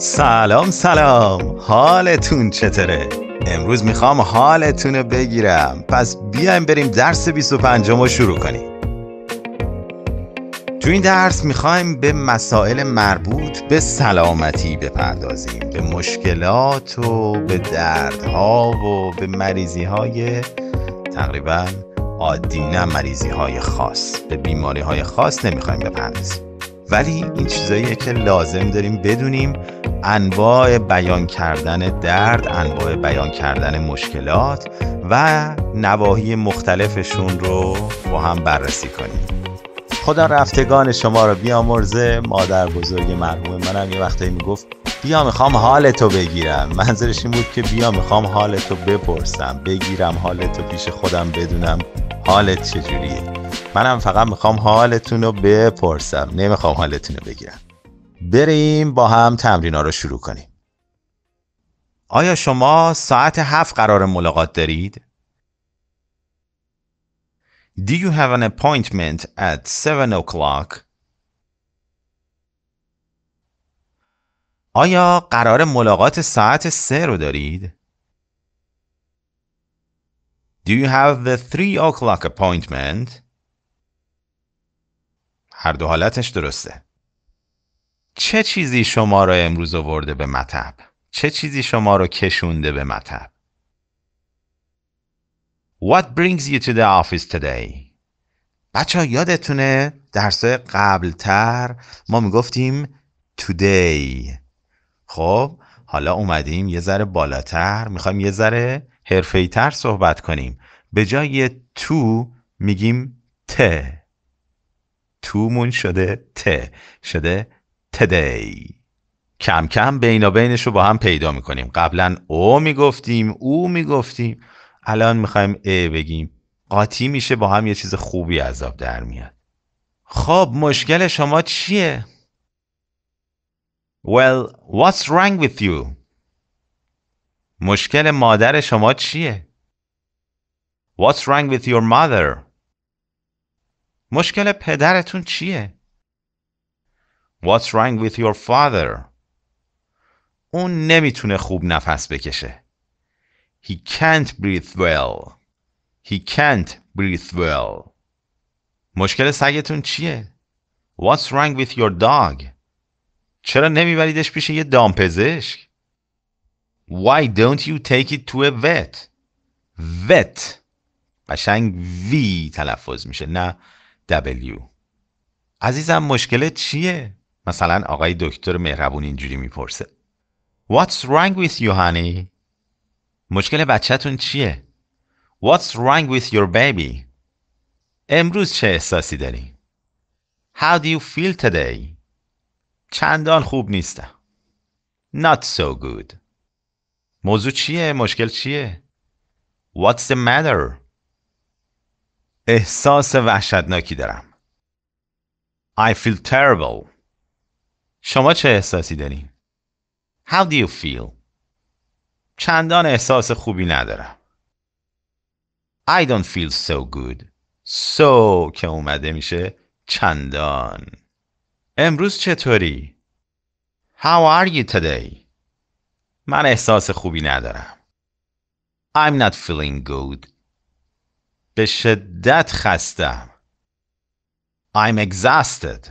سلام سلام حالتون چطوره؟ امروز میخوام حالتون رو بگیرم پس بیایم بریم درس 25 رو شروع کنیم تو این درس میخوایم به مسائل مربوط به سلامتی بپردازیم به مشکلات و به دردها و به مریضی های تقریبا عادی نه مریضی های خاص به بیماری های خاص نمیخوایم بپردازیم ولی این چیزاییه که لازم داریم بدونیم انواع بیان کردن درد انواع بیان کردن مشکلات و نواحی مختلفشون رو با هم بررسی کنیم خدا رفتگان شما رو بیامرزه مادر بزرگ مرحوم منم یه وقتایی میگفت بیا میخوام حالتو بگیرم منظرش این بود که بیا میخوام حالتو بپرسم بگیرم حالتو پیش خودم بدونم حالت چجوریه منم فقط میخوام حالتون رو بپرسم نمیخوام حالتون رو بگیرم بریم با هم تمرین ها رو شروع کنیم آیا شما ساعت هفت قرار ملاقات دارید؟ Do you have an appointment at 7 o'clock? آیا قرار ملاقات ساعت سه رو دارید؟ Do you have the 3 o'clock appointment? هر دو حالتش درسته چه چیزی شما را امروز آورده به مطب؟ چه چیزی شما را کشونده به مطب؟ What brings you to the office today? بچه ها یادتونه درس قبلتر ما میگفتیم today خب حالا اومدیم یه ذره بالاتر میخوایم یه ذره تر صحبت کنیم به جای تو میگیم ته تو مون شده ت شده تدی کم کم بینش رو با هم پیدا میکنیم قبلا او میگفتیم او میگفتیم الان میخوایم ا بگیم قاطی میشه با هم یه چیز خوبی عذاب در میاد خب مشکل شما چیه؟ Well, what's wrong with you? مشکل مادر شما چیه؟ What's wrong with your mother? مشکل پدرتون چیه؟ What's wrong with your father? اون نمیتونه خوب نفس بکشه. He can't breathe well. He can't breathe well. مشکل سگتون چیه؟ What's wrong with your dog? چرا نمیبریدش پیش یه دامپزشک؟ Why don't you take it to a vet? Vet. قشنگ وی تلفظ میشه نه W عزیزم مشکل چیه؟ مثلا آقای دکتر مهربون اینجوری میپرسه What's wrong with you honey? مشکل بچهتون چیه؟ What's wrong with your baby? امروز چه احساسی داری؟ How do you feel today? چندان خوب نیستم. Not so good. موضوع چیه؟ مشکل چیه؟ What's the matter? احساس وحشتناکی دارم I feel terrible شما چه احساسی دارین؟ How do you feel? چندان احساس خوبی ندارم I don't feel so good So که اومده میشه چندان امروز چطوری؟ How are you today? من احساس خوبی ندارم I'm not feeling good به شدت خستم. I'm exhausted.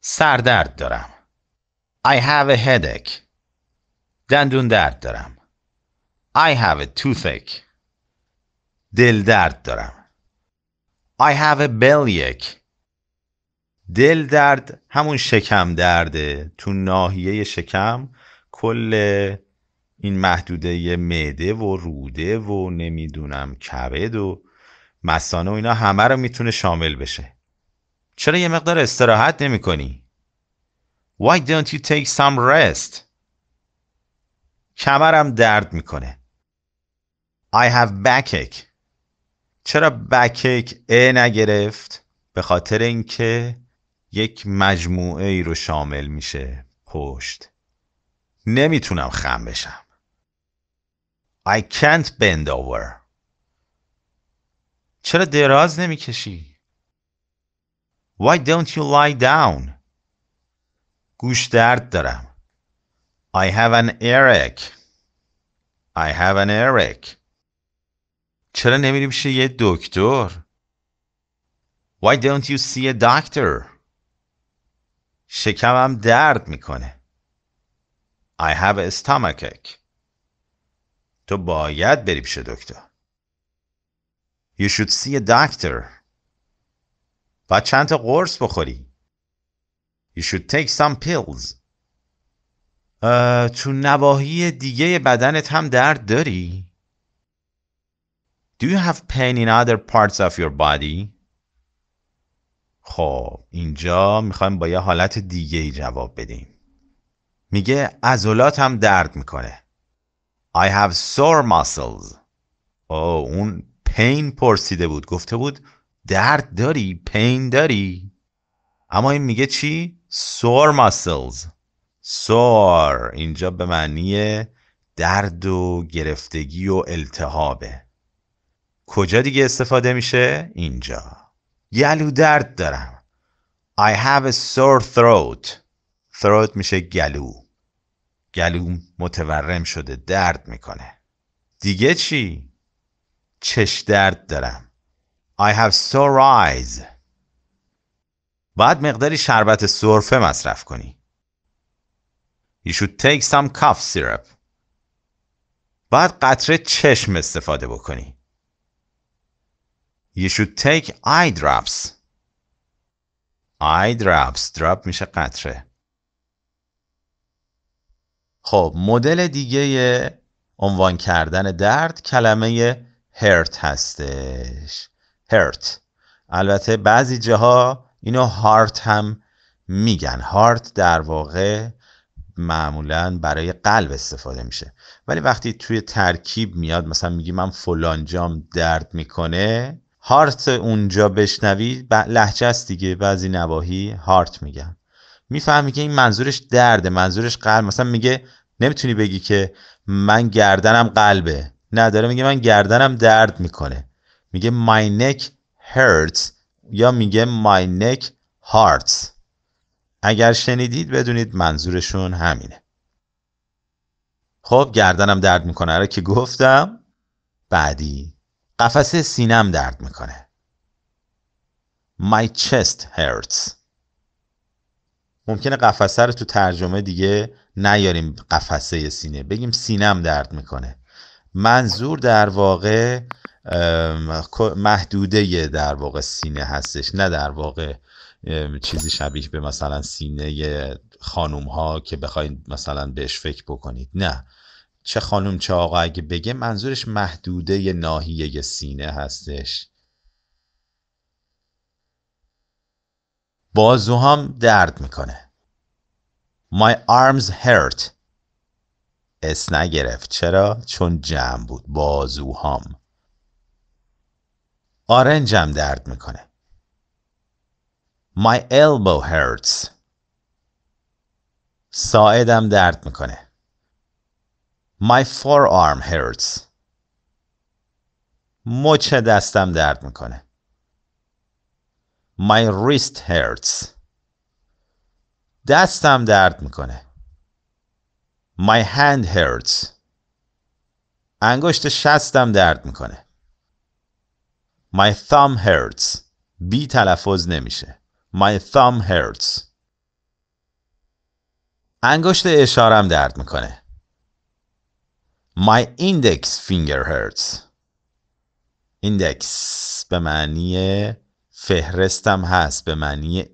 سردرد دارم. I have a headache. دندون درد دارم. I have a toothache. دل درد دارم. I have a bellyache. دل درد همون شکم درده. تو ناحیه شکم کل این محدوده معده و روده و نمیدونم کبد و مسانه و اینا همه رو میتونه شامل بشه چرا یه مقدار استراحت نمی کنی؟ Why don't you take some rest? کمرم درد میکنه I have backache چرا بکک ا نگرفت؟ به خاطر اینکه یک مجموعه ای رو شامل میشه پشت نمیتونم خم بشم I can't bend over چرا دراز کشی؟ Why don't you lie down? گوش درد دارم I have an earache I have an earache چرا نمیری پیش یه دکتر؟ Why don't you see a doctor? شکمم درد میکنه I have a stomachache تو باید بری پیش دکتر You should see a doctor باید چند تا قرص بخوری You should take some pills تو نواحی دیگه بدنت هم درد داری؟ Do you have pain in other parts of your body? خب اینجا میخوایم با یه حالت دیگه ای جواب بدیم میگه ازولات هم درد میکنه I have sore muscles آه oh, اون پین پرسیده بود گفته بود درد داری پین داری اما این میگه چی sore muscles sore اینجا به معنی درد و گرفتگی و التهابه کجا دیگه استفاده میشه اینجا گلو درد دارم I have a sore throat throat میشه گلو گلوم متورم شده درد میکنه دیگه چی؟ چش درد دارم I have sore eyes بعد مقداری شربت سرفه مصرف کنی You should take some cough syrup بعد قطره چشم استفاده بکنی You should take eye drops eye drops drop میشه قطره خب مدل دیگه عنوان کردن درد کلمه هرت هستش هرت البته بعضی جاها اینو هارت هم میگن هارت در واقع معمولا برای قلب استفاده میشه ولی وقتی توی ترکیب میاد مثلا میگی من فلان درد میکنه هارت اونجا بشنوی لحجه است دیگه بعضی نواهی هارت میگن میفهمی که این منظورش درده منظورش قلب مثلا میگه نمیتونی بگی که من گردنم قلبه نه داره میگه من گردنم درد میکنه میگه my neck hurts یا میگه my neck hurts اگر شنیدید بدونید منظورشون همینه خب گردنم درد میکنه را آره، که گفتم بعدی قفسه سینم درد میکنه My chest hurts ممکنه قفسه رو تو ترجمه دیگه نیاریم قفسه سینه بگیم سینم درد میکنه منظور در واقع محدوده در واقع سینه هستش نه در واقع چیزی شبیه به مثلا سینه خانوم ها که بخواید مثلا بهش فکر بکنید نه چه خانوم چه آقا اگه بگه منظورش محدوده ناحیه سینه هستش بازوهام درد میکنه My arms hurt اس نگرفت چرا؟ چون جمع بود بازوهام آرنجم درد میکنه My elbow hurts ساعدم درد میکنه My forearm hurts مچ دستم درد میکنه My wrist hurts دستم درد میکنه My hand hurts انگشت شستم درد میکنه My thumb hurts بی تلفظ نمیشه My thumb hurts انگشت اشارم درد میکنه My index finger hurts index به معنی فهرستم هست به معنی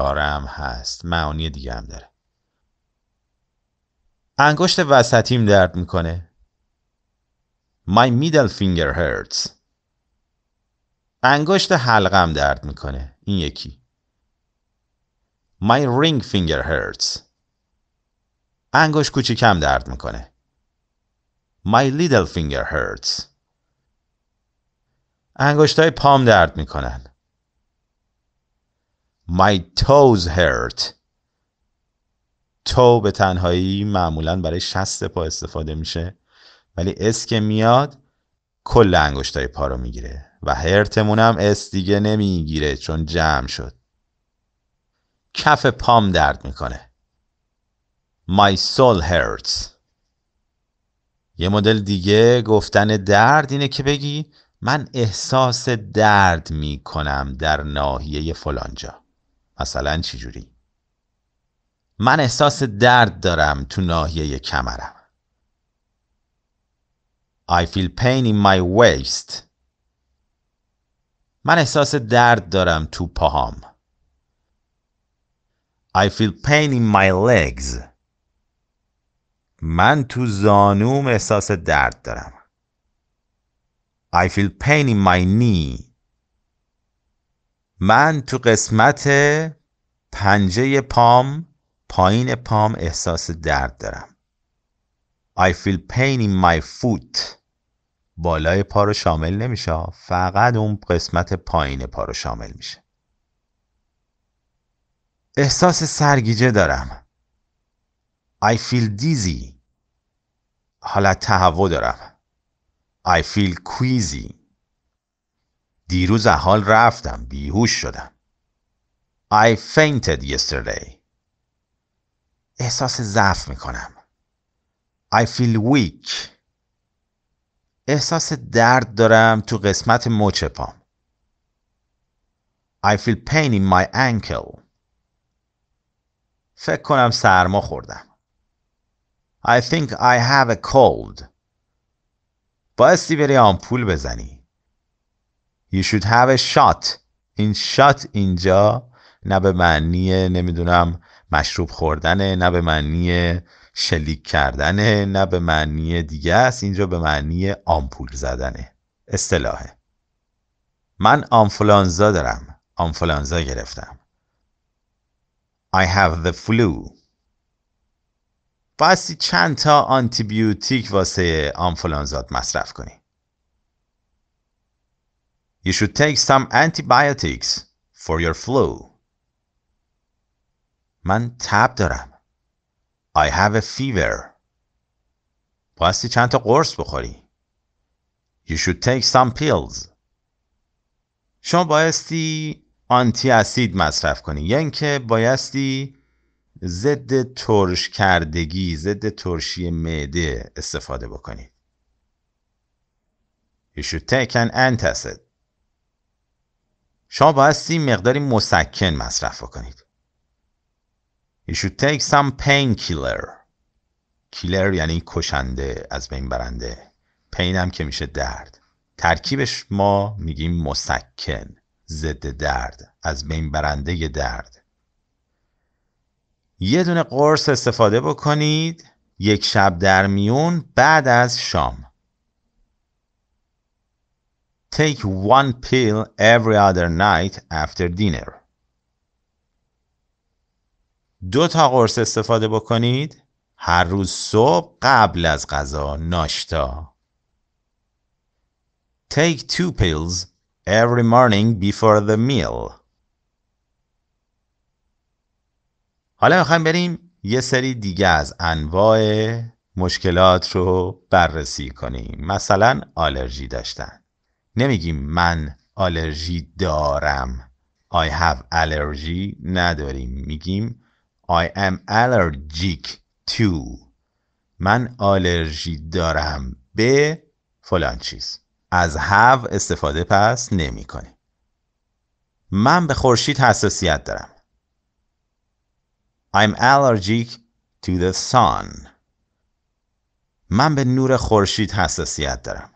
هم هست معانی دیگه هم داره انگشت وسطیم درد میکنه My middle finger hurts انگشت حلقم درد میکنه این یکی My ring finger hurts انگشت کوچیکم درد میکنه My little finger hurts انگشت های پام درد میکنن My toes hurt تو به تنهایی معمولا برای شست پا استفاده میشه ولی اس که میاد کل انگشتای پا رو میگیره و هرتمون هم اس دیگه نمیگیره چون جمع شد کف پام درد میکنه My soul hurts یه مدل دیگه گفتن درد اینه که بگی من احساس درد میکنم در ناحیه فلانجا مثلا جوری؟ من احساس درد دارم تو ناحیه کمرم. I feel pain in my waist. من احساس درد دارم تو پاهام. I feel pain in my legs. من تو زانوم احساس درد دارم. I feel pain in my knee. من تو قسمت پنجه پام پایین پام احساس درد دارم I feel pain in my foot بالای پا رو شامل نمیشه فقط اون قسمت پایین پا رو شامل میشه احساس سرگیجه دارم I feel dizzy حالت تهوع دارم I feel queasy دیروز حال رفتم بیهوش شدم I fainted yesterday احساس ضعف میکنم I feel weak احساس درد دارم تو قسمت مچ پام I feel pain in my ankle فکر کنم سرما خوردم I think I have a cold بایستی بری پول بزنی You should have a shot این شات اینجا نه به معنی نمیدونم مشروب خوردن نه به معنی شلیک کردنه نه به معنی دیگه است اینجا به معنی آمپول زدنه اصطلاحه من آنفولانزا دارم آنفولانزا گرفتم I have the flu بایستی چند تا بیوتیک واسه آنفولانزات مصرف کنی You should take some antibiotics for your flu. من تب دارم. I have a fever. بایستی چند تا قرص بخوری. You should take some pills. شما بایستی آنتی اسید مصرف کنی یا یعنی اینکه بایستی ضد ترش کردگی ضد ترشی معده استفاده بکنید. You should take an antacid. شما این مقداری مسکن مصرف کنید. You should take some painkiller کیلر یعنی کشنده از بین برنده هم که میشه درد ترکیبش ما میگیم مسکن ضد درد از بین برنده درد یه دونه قرص استفاده بکنید یک شب در میون بعد از شام take one pill every other night after dinner. دو تا قرص استفاده بکنید هر روز صبح قبل از غذا ناشتا. Take two pills every morning before the meal. حالا میخوایم بریم یه سری دیگه از انواع مشکلات رو بررسی کنیم. مثلا آلرژی داشتن. نمیگیم من آلرژی دارم I have allergy نداریم میگیم I am allergic to من آلرژی دارم به فلان چیز از have استفاده پس نمی من به خورشید حساسیت دارم I'm allergic to the sun من به نور خورشید حساسیت دارم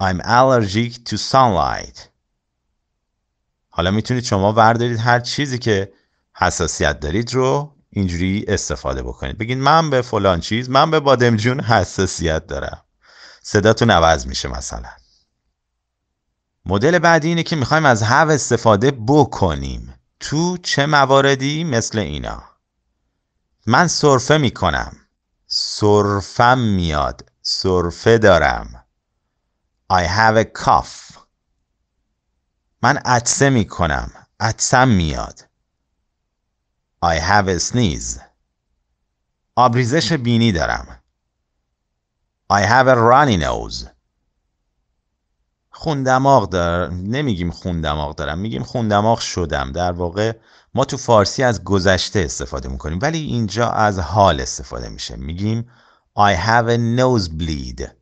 I'm allergic to sunlight. حالا میتونید شما وردارید هر چیزی که حساسیت دارید رو اینجوری استفاده بکنید بگید من به فلان چیز من به بادمجون حساسیت دارم صداتون عوض میشه مثلا مدل بعدی اینه که میخوایم از هو استفاده بکنیم تو چه مواردی مثل اینا من سرفه میکنم سرفم میاد سرفه دارم I have a cough من عطسه می کنم عطسم میاد I have a sneeze آبریزش بینی دارم I have a runny nose خون دماغ دار نمیگیم خون دماغ دارم میگیم خون دماغ شدم در واقع ما تو فارسی از گذشته استفاده میکنیم ولی اینجا از حال استفاده میشه میگیم I have a nosebleed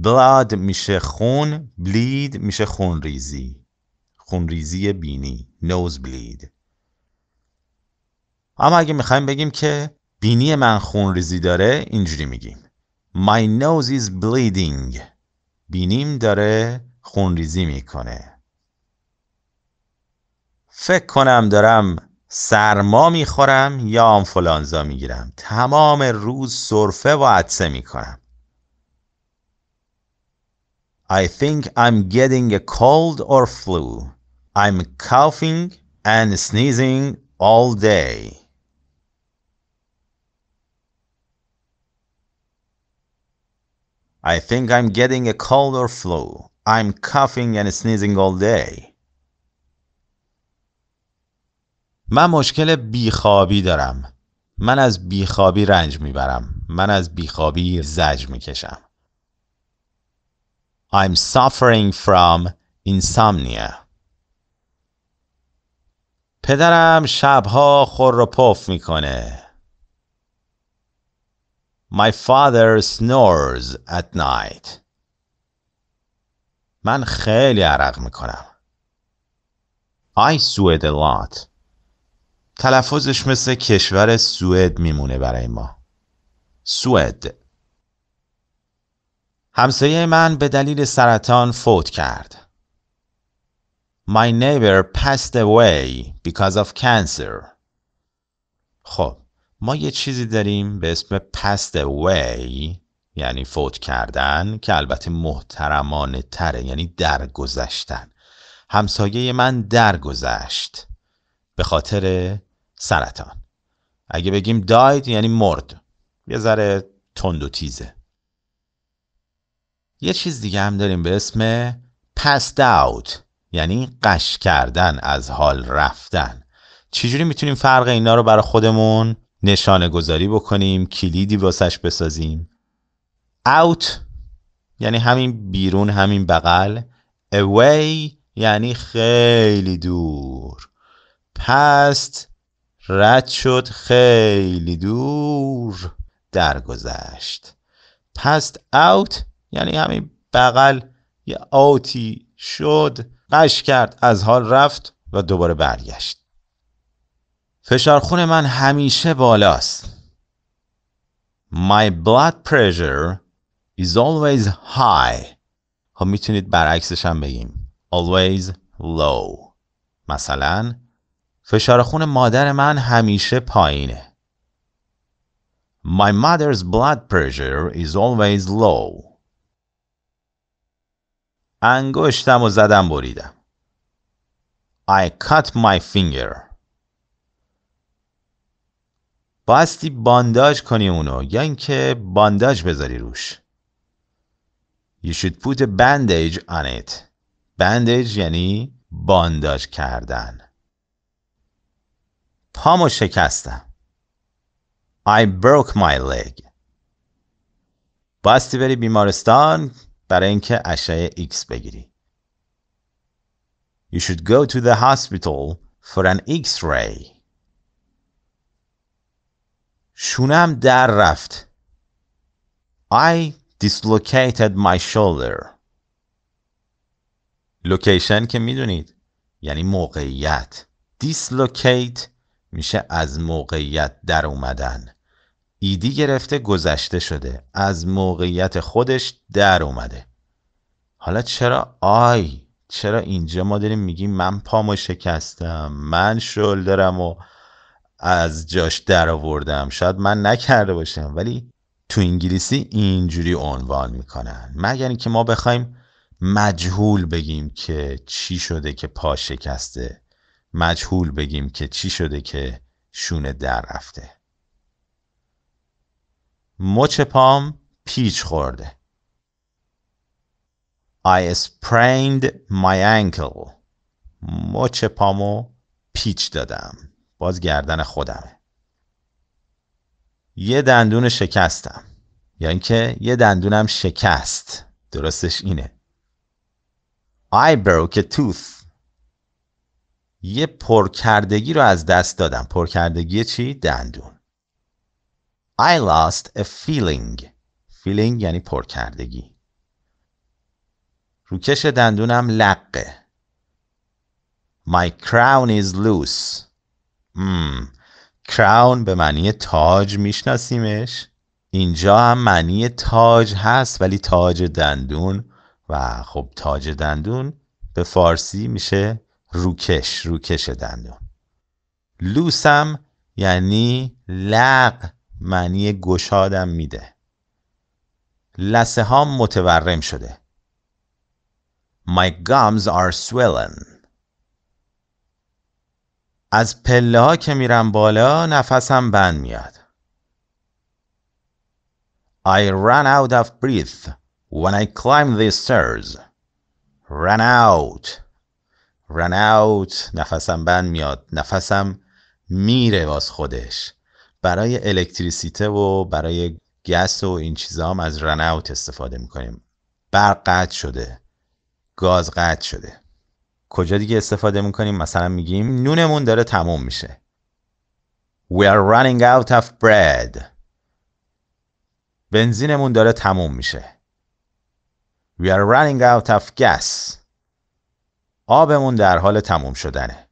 blood میشه خون bleed میشه خون ریزی خون ریزی بینی nose bleed اما اگه میخوایم بگیم که بینی من خون ریزی داره اینجوری میگیم My nose is bleeding بینیم داره خونریزی میکنه فکر کنم دارم سرما میخورم یا آنفولانزا میگیرم تمام روز صرفه و عدسه میکنم I think I'm getting a cold or flu. I'm coughing and sneezing all day. I think I'm getting a cold or flu. I'm coughing and sneezing all day. من مشکل بیخوابی دارم. من از بیخوابی رنج میبرم. من از بیخوابی زج میکشم. I'm suffering from insomnia. پدرم شبها خور و پف میکنه. My father snores at night. من خیلی عرق میکنم. I sweat a lot. تلفظش مثل کشور سوئد میمونه برای ما. سوئد همسایه من به دلیل سرطان فوت کرد. My neighbor passed away because of cancer. خب ما یه چیزی داریم به اسم passed away یعنی فوت کردن که البته محترمانه تره یعنی درگذشتن همسایه من درگذشت به خاطر سرطان اگه بگیم died یعنی مرد یه ذره تند و تیزه یه چیز دیگه هم داریم به اسم passed out یعنی قش کردن از حال رفتن چجوری میتونیم فرق اینا رو برای خودمون نشانه گذاری بکنیم کلیدی واسش بسازیم out یعنی همین بیرون همین بغل away یعنی خیلی دور پست رد شد خیلی دور درگذشت پست out یعنی همین بغل یه آتی شد قش کرد از حال رفت و دوباره برگشت فشار خون من همیشه بالاست My blood pressure is always high ها خب میتونید برعکسش هم بگیم always low مثلا فشار خون مادر من همیشه پایینه My mother's blood pressure is always low انگشتم و زدم بریدم I cut my finger باستی بانداج کنی اونو یا اینکه بانداج بذاری روش You should put a bandage on it bandage یعنی بانداج کردن پامو شکستم I broke my leg باستی بری بیمارستان برای اینکه اشعه X بگیری. You should go to the hospital for an X-ray. شونم در رفت. I dislocated my shoulder. Location که میدونید یعنی موقعیت. dislocate میشه از موقعیت در اومدن. ایدی گرفته گذشته شده از موقعیت خودش در اومده حالا چرا آی چرا اینجا ما داریم میگیم من پامو شکستم من شل دارم و از جاش در آوردم شاید من نکرده باشم ولی تو انگلیسی اینجوری عنوان میکنن مگر اینکه ما بخوایم مجهول بگیم که چی شده که پا شکسته مجهول بگیم که چی شده که شونه در رفته مچ پام پیچ خورده I sprained my ankle مچ پامو پیچ دادم باز گردن خودمه یه دندون شکستم یا یعنی اینکه یه دندونم شکست درستش اینه I broke a tooth یه پرکردگی رو از دست دادم پرکردگی چی؟ دندون I lost a feeling feeling یعنی پرکردگی روکش دندونم لقه My crown is loose hmm. crown به معنی تاج میشناسیمش اینجا هم معنی تاج هست ولی تاج دندون و خب تاج دندون به فارسی میشه روکش روکش دندون لوسم یعنی لق معنی گشادم میده لسه ها متورم شده My gums are swollen از پله ها که میرم بالا نفسم بند میاد I run out of breath when I climb the stairs. Run out. Run out. نفسم بند میاد. نفسم میره باز خودش. برای الکتریسیته و برای گس و این چیزا هم از رن اوت استفاده میکنیم برق قطع شده گاز قطع شده کجا دیگه استفاده میکنیم مثلا میگیم نونمون داره تموم میشه We are running out of bread بنزینمون داره تموم میشه We are running out of gas آبمون در حال تموم شدنه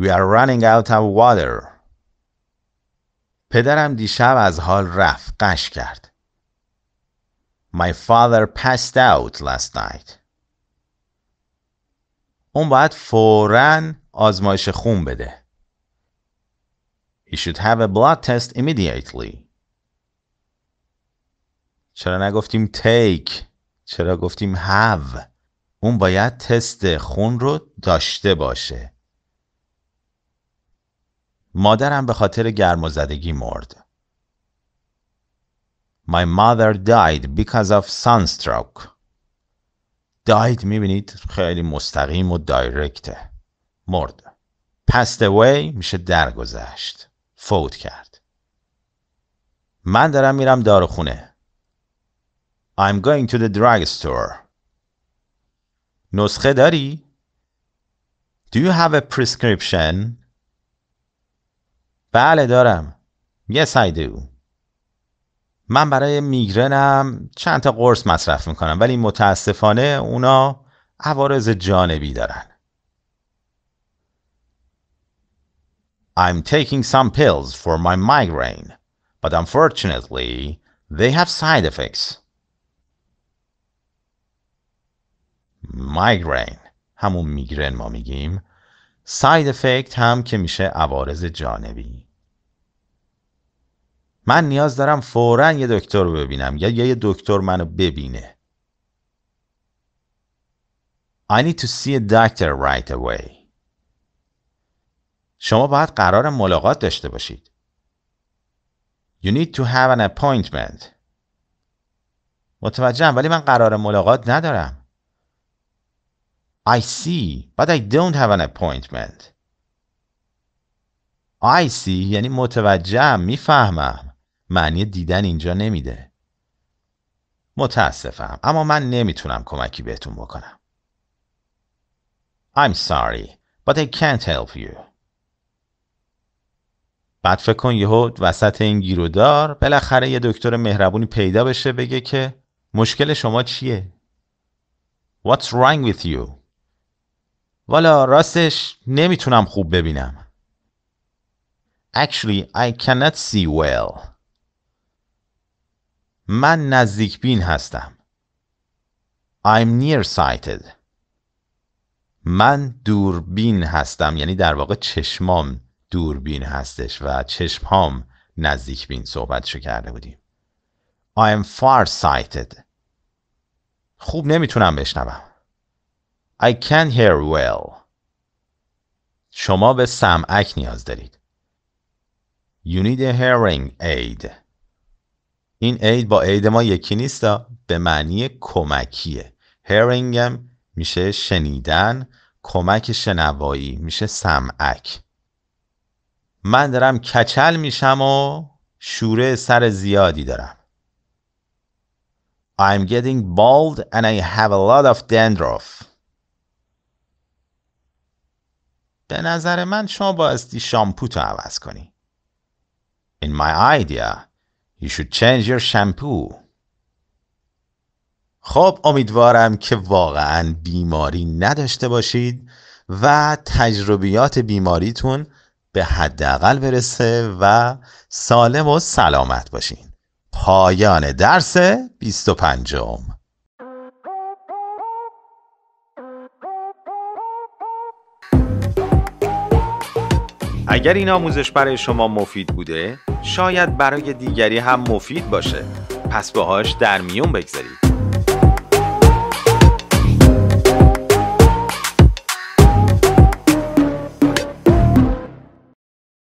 We are running out of water پدرم دیشب از حال رفت قش کرد. My father passed out last night. اون باید فوراً آزمایش خون بده. He should have a blood test immediately. چرا نگفتیم take؟ چرا گفتیم have؟ اون باید تست خون رو داشته باشه. مادرم به خاطر گرم و زدگی مرد. My mother died because of sunstroke. died میبینید خیلی مستقیم و دایرکته. مرد. passed away میشه درگذشت. فوت کرد. من دارم میرم داروخونه. I'm going to the drugstore. نسخه داری؟ Do you have a prescription? بله دارم یه سایده او من برای میگرنم چند تا قرص مصرف میکنم ولی متاسفانه اونا عوارض جانبی دارن I'm taking some pills for my migraine but unfortunately they have side effects migraine همون میگرن ما میگیم ساید افکت هم که میشه عوارض جانبی من نیاز دارم فورا یه دکتر رو ببینم یا یه دکتر منو ببینه I need to see a doctor right away شما باید قرار ملاقات داشته باشید You need to have an appointment متوجهم ولی من قرار ملاقات ندارم I see but I don't have an appointment I see یعنی متوجهم میفهمم معنی دیدن اینجا نمیده متاسفم اما من نمیتونم کمکی بهتون بکنم I'm sorry but I can't help you بعد فکر کن یهو وسط این گیرودار بالاخره یه دکتر مهربونی پیدا بشه بگه که مشکل شما چیه What's wrong with you والا راستش نمیتونم خوب ببینم Actually I cannot see well من نزدیک بین هستم I'm nearsighted من دوربین هستم یعنی در واقع چشمام دوربین هستش و چشمام نزدیک بین صحبتشو کرده بودیم I'm am sighted. خوب نمیتونم بشنوم I can hear well. شما به سمعک نیاز دارید. You need a hearing aid. این aid با aid ما یکی نیست به معنی کمکیه. Hearing هم میشه شنیدن، کمک شنوایی میشه سمعک. من دارم کچل میشم و شوره سر زیادی دارم. I'm getting bald and I have a lot of dandruff. به نظر من شما بایستی شامپو تو عوض کنی. In my idea, you should change your shampoo. خب امیدوارم که واقعا بیماری نداشته باشید و تجربیات بیماریتون به حداقل برسه و سالم و سلامت باشین. پایان درس 25 اگر این آموزش برای شما مفید بوده شاید برای دیگری هم مفید باشه پس باهاش در میون بگذارید